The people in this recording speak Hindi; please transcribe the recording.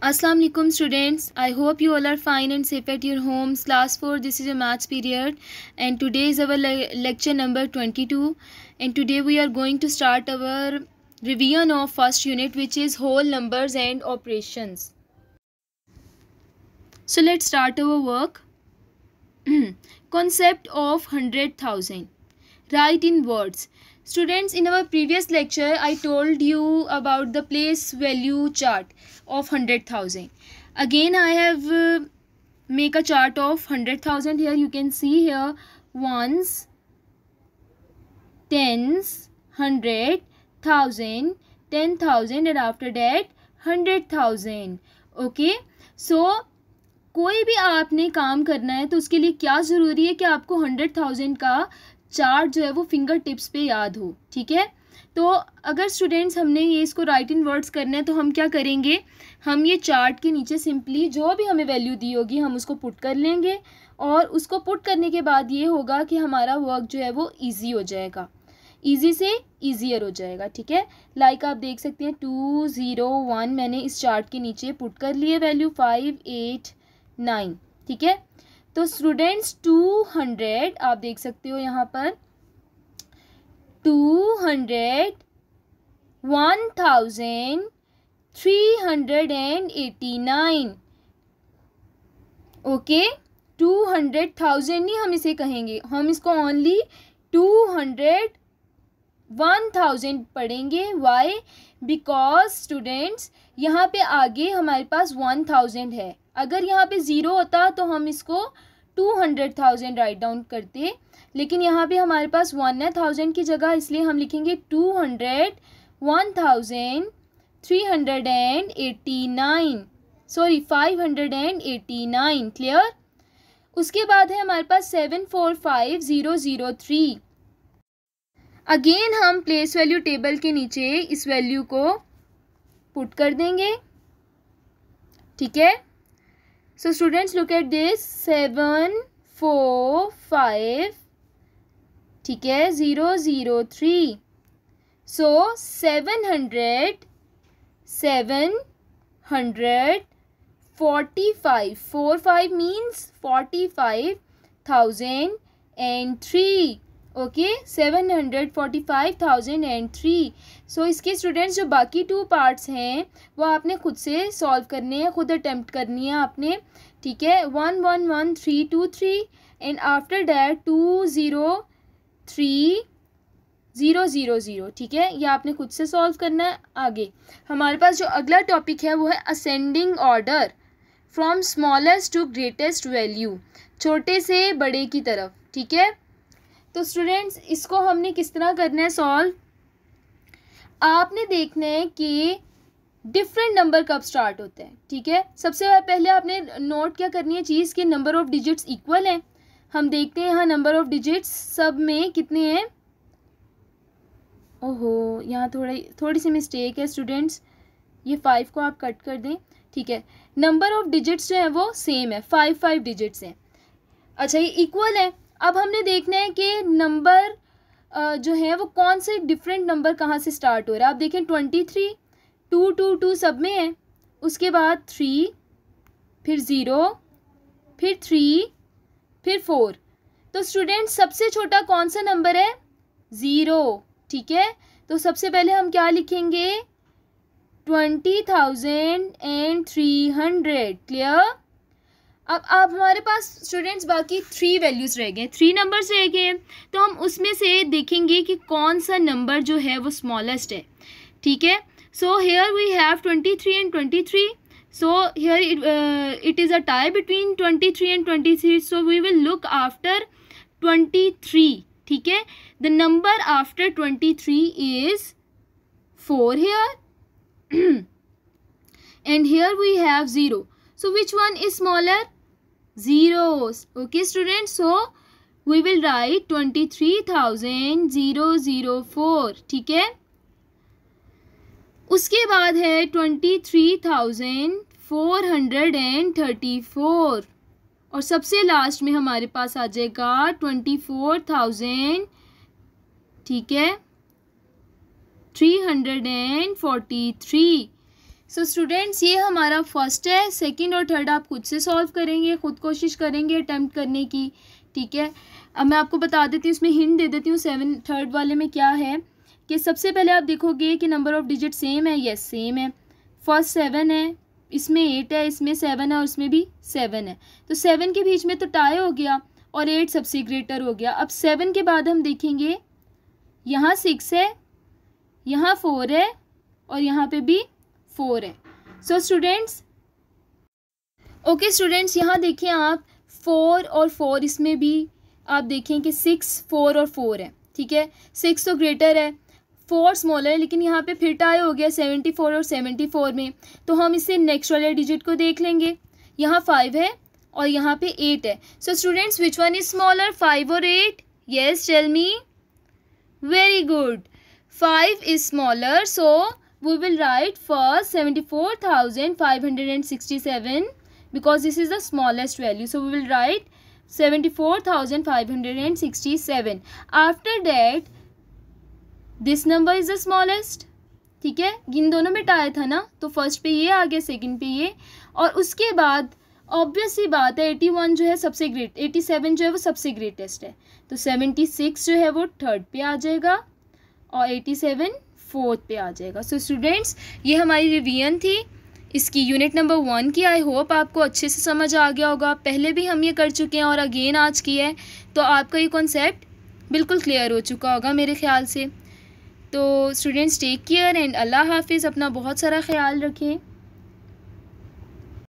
Alaikum students I hope you all are fine and safe at your homes class 4 this is a maths period and today is our le lecture number 22 and today we are going to start our revision of first unit which is whole numbers and operations So let's start our work concept of 100,000 write in words students in our previous lecture i told you about the place value chart of 100000 again i have uh, make a chart of 100000 here you can see here ones tens 100 thousand ten thousand and after that hundred thousand okay so कोई भी आपने काम करना है तो उसके लिए क्या ज़रूरी है कि आपको हंड्रेड थाउजेंड का चार जो है वो फिंगर टिप्स पे याद हो ठीक है तो अगर स्टूडेंट्स हमने ये इसको राइट इन वर्ड्स करना है तो हम क्या करेंगे हम ये चार्ट के नीचे सिंपली जो भी हमें वैल्यू दी होगी हम उसको पुट कर लेंगे और उसको पुट करने के बाद ये होगा कि हमारा वर्क जो है वो ईजी हो जाएगा ईजी से ईजियर हो जाएगा ठीक है लाइक आप देख सकते हैं टू ज़ीरो वन मैंने इस चार्ट के नीचे पुट कर लिए वैल्यू फाइव एट नाइन ठीक है तो स्टूडेंट्स टू हंड्रेड आप देख सकते हो यहाँ पर two hundred one thousand three hundred and eighty nine okay two hundred thousand नहीं हम इसे कहेंगे हम इसको only two hundred one thousand पढ़ेंगे वाई बिकॉज स्टूडेंट्स यहाँ पे आगे हमारे पास वन थाउजेंड है अगर यहाँ पे ज़ीरो होता तो हम इसको two hundred thousand write down करते लेकिन यहाँ पे हमारे पास वन है थाउजेंड की जगह इसलिए हम लिखेंगे two hundred one thousand three hundred and eighty nine sorry five hundred and eighty nine clear उसके बाद है हमारे पास seven four five zero zero three again हम प्लेस वैल्यू टेबल के नीचे इस वैल्यू को पुट कर देंगे ठीक है so students look at this seven four five ठीक है zero zero three so seven hundred seven hundred forty five four five means forty five thousand and three okay seven hundred forty five thousand and three so इसके स्टूडेंट्स जो बाकी टू पार्ट्स हैं वो आपने खुद से सॉल्व करने हैं खुद अटैम्प्ट करनी है आपने ठीक है one one one three two three and after that two zero three zero zero zero ठीक है ये आपने खुद से सॉल्व करना है आगे हमारे पास जो अगला टॉपिक है वो है ascending order from smallest to greatest value छोटे से बड़े की तरफ ठीक है तो स्टूडेंट्स इसको हमने किस तरह करना है सॉल्व आपने देखना है कि डिफरेंट नंबर कब स्टार्ट होते हैं ठीक है सबसे पहले आपने नोट क्या करनी है चीज़ कि नंबर ऑफ़ डिजिट्स इक्वल हैं हम देखते हैं यहाँ नंबर ऑफ़ डिजिट्स सब में कितने हैं ओहो यहाँ थोड़ी थोड़ी सी मिस्टेक है स्टूडेंट्स ये फाइव को आप कट कर दें ठीक है नंबर ऑफ़ डिजिट्स जो है वो सेम है फाइव फाइव डिजिट्स हैं अच्छा ये इक्वल है अब हमने देखना है कि नंबर जो है वो कौन से डिफरेंट नंबर कहाँ से स्टार्ट हो रहा है आप देखें twenty three two two two सब में है उसके बाद थ्री फिर ज़ीरो फिर थ्री फिर फोर तो स्टूडेंट सबसे छोटा कौन सा नंबर है ज़ीरो ठीक है तो सबसे पहले हम क्या लिखेंगे twenty thousand and three hundred clear अब अब हमारे पास स्टूडेंट्स बाकी थ्री वैल्यूज़ रह गए थ्री नंबर्स रह गए हैं तो हम उसमें से देखेंगे कि कौन सा नंबर जो है वो स्मॉलेस्ट है ठीक है so here we have twenty three and twenty three so here it is a tie between twenty three and twenty three so we will look after twenty three ठीक है the number after twenty three is four here and here we have zero so which one is smaller zeros. Okay, students. So we will write twenty three thousand zero zero four. ठीक है उसके बाद है twenty three thousand four hundred and thirty four और सबसे लास्ट में हमारे पास आ जाएगा ट्वेंटी फोर थाउजेंड ठीक है three hundred and forty three so so students ये हमारा फर्स्ट है सेकंड और थर्ड आप खुद से सॉल्व करेंगे खुद कोशिश करेंगे अटैम्प्ट करने की ठीक है अब मैं आपको बता देती हूँ इसमें हिंट दे देती हूँ सेवन थर्ड वाले में क्या है कि सबसे पहले आप देखोगे कि नंबर ऑफ़ डिजिट सेम है यस सेम है फर्स्ट सेवन है इसमें एट है इसमें सेवन है और इसमें भी सेवन है तो सेवन के बीच में तो टाई हो गया और एट सबसे ग्रेटर हो गया अब सेवन के बाद हम देखेंगे यहाँ सिक्स है यहाँ फोर है और यहाँ पे भी फोर है सो स्टूडेंट्स ओके स्टूडेंट्स यहाँ देखें आप फोर और फोर इसमें भी आप देखें कि सिक्स फोर और फोर है ठीक है सिक्स तो ग्रेटर है फोर स्मॉलर है लेकिन यहाँ पे फिर टाई हो गया सेवेंटी फोर और सेवेंटी फोर में तो हम इसे नेक्स्ट वाले डिजिट को देख लेंगे यहाँ फाइव है और यहाँ पे एट है so students which one is smaller five और eight yes tell me very good five is smaller so we will write first 74,567 because this is the smallest value. So we will write 74,567. After that, this number is the smallest. ठीक है इन दोनों में टाया था ना तो फर्स्ट पे ये आ गया सेकंड पे ये और उसके बाद ऑब्वियस ही बात है एटी वन जो है सबसे ग्रेट एटी सेवन जो है वो सबसे ग्रेटेस्ट है तो सेवेंटी सिक्स जो है वो थर्ड पे आ जाएगा और एटी सेवन फोर्थ पे आ जाएगा सो so, स्टूडेंट्स ये हमारी रिवीजन थी इसकी यूनिट नंबर वन की आई होप आपको अच्छे से समझ आ गया होगा पहले भी हम ये कर चुके हैं और अगेन आज की है तो आपका ये कॉन्सेप्ट बिल्कुल क्लियर हो चुका होगा मेरे ख्याल से तो स्टूडेंट्स टेक केयर एंड अल्लाह हाफिज़ अपना बहुत सारा ख्याल रखें